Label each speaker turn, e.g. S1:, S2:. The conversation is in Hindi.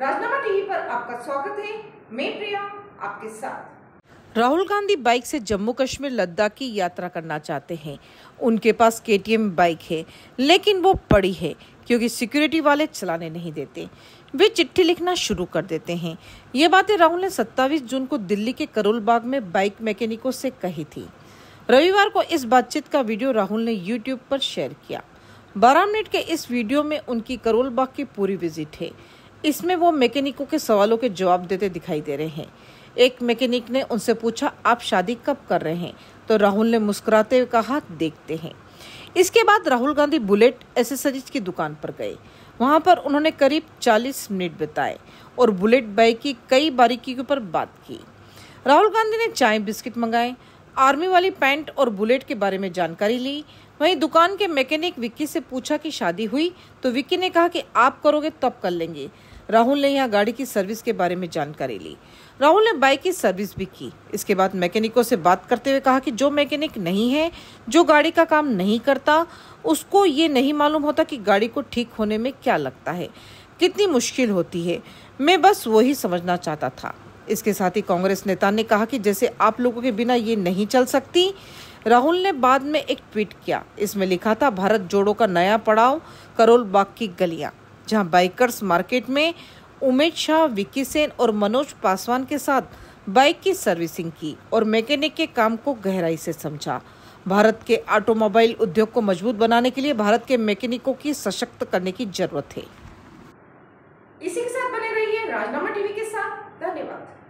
S1: राजनामा टीवी पर आपका स्वागत है मैं प्रिया आपके साथ राहुल गांधी बाइक से जम्मू कश्मीर लद्दाख की यात्रा करना चाहते हैं उनके पास के बाइक है लेकिन वो पड़ी है क्योंकि सिक्योरिटी वाले चलाने नहीं देते वे चिट्ठी लिखना शुरू कर देते हैं ये बातें राहुल ने 27 जून को दिल्ली के करोल बाग में बाइक मैकेनिकों से कही थी रविवार को इस बातचीत का वीडियो राहुल ने यूट्यूब पर शेयर किया बारह मिनट के इस वीडियो में उनकी करोल बाग की पूरी विजिट है इसमें वो मैकेनिकों के सवालों के जवाब देते दिखाई दे रहे हैं एक मैकेनिक ने उनसे पूछा आप शादी कब कर रहे हैं तो राहुल ने मुस्कुराते हुए कहा देखते हैं इसके बाद राहुल गांधी बुलेट एसेसरीज की दुकान पर गए वहाँ पर उन्होंने करीब 40 मिनट बिताए और बुलेट बाइक की कई बारीकियों पर बात की राहुल गांधी ने चाय बिस्किट मंगाए आर्मी वाली पैंट और बुलेट के बारे में जानकारी ली वहीं दुकान के मैकेनिक विक्की से पूछा कि शादी हुई तो विक्की ने कहा कि आप करोगे तब कर लेंगे राहुल ने यहाँ गाड़ी की सर्विस के बारे में जानकारी ली राहुल ने बाइक की सर्विस भी की इसके बाद मैकेनिकों से बात करते हुए कहा कि जो मैकेनिक नहीं है जो गाड़ी का काम नहीं करता उसको ये नहीं मालूम होता कि गाड़ी को ठीक होने में क्या लगता है कितनी मुश्किल होती है मैं बस वही समझना चाहता था इसके साथ ही कांग्रेस नेता ने कहा कि जैसे आप लोगों के बिना ये नहीं चल सकती राहुल ने बाद में एक ट्वीट किया इसमें लिखा था भारत जोड़ो का नया पड़ाव करोल बाग की गलियां जहां बाइकर्स मार्केट में उमेश शाह विक्की सेन और मनोज पासवान के साथ बाइक की सर्विसिंग की और मैकेनिक के काम को गहराई से समझा भारत के ऑटोमोबाइल उद्योग को मजबूत बनाने के लिए भारत के मैकेनिकों की सशक्त करने की जरूरत है इसी के साथ बने रहिए राजनामा टीवी के साथ धन्यवाद